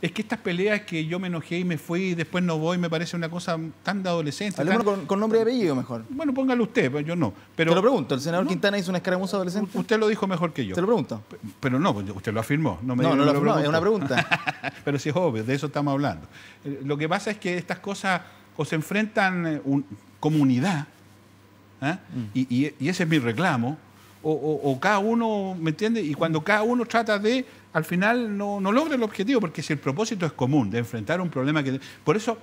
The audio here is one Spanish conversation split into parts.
Es que estas peleas que yo me enojé y me fui y después no voy, me parece una cosa tan de adolescente. Con, con, nombre y apellido mejor. Bueno, póngalo usted, pues, yo no. Pero, Te lo pregunto, ¿el senador Quintana hizo una escaramuza adolescente? Usted lo dijo mejor que yo. Te lo pregunto? Pero no, pues, usted lo afirmó. No, no, lo, afirmó, es una pregunta. pero sí es obvio, de eso estamos hablando. Eh, lo que pasa es que estas cosas o se enfrentan eh, comunidad, ¿ah? mm. y ese es mi reclamo, o, cada uno, ¿me entiendes? Y cuando cada uno trata de, al final no, logra el objetivo, porque si el propósito es común, de enfrentar un problema que... Por eso,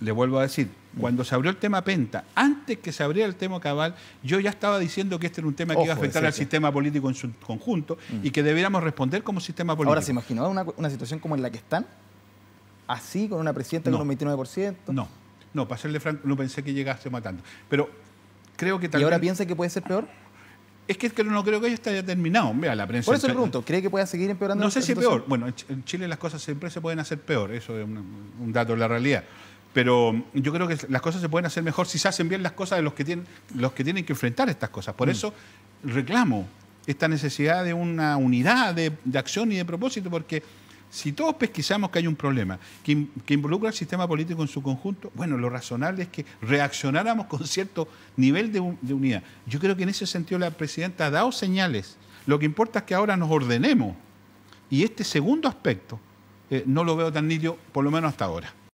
le vuelvo a decir, cuando se abrió el tema Penta, antes que se abriera el tema Cabal, yo ya estaba diciendo que este era un tema que iba a afectar al sistema político en su conjunto mm. y que debiéramos responder como sistema político. Ahora, ¿se imaginaba una, situación como en la que están? ¿Así, con una presidenta no. con un 29%? No, no, para serle franco, no pensé que llegase matando Pero creo que tal ¿Y ahora piensa que puede ser peor? Es que no creo que haya esté terminado. Vea, la prensa. Por eso le pregunto, ¿cree que pueda seguir empeorando? No sé si es peor. Bueno, en Chile las cosas siempre se pueden hacer peor, eso es un, dato de la realidad. Pero mm, yo creo que las cosas se pueden hacer mejor si se hacen bien las cosas de los que tienen, los que, tienen que enfrentar estas cosas. Por mm. eso reclamo esta necesidad de una unidad de acción y de propósito, porque si todos pesquisamos que hay un problema que, involucra al sistema político en su conjunto, bueno, lo razonable es que reaccionáramos con cierto nivel de, unidad. Yo creo que en ese sentido la presidenta ha dado señales. Lo que importa es que ahora nos ordenemos. Y este segundo aspecto eh, no lo veo tan nítido, por lo menos hasta ahora.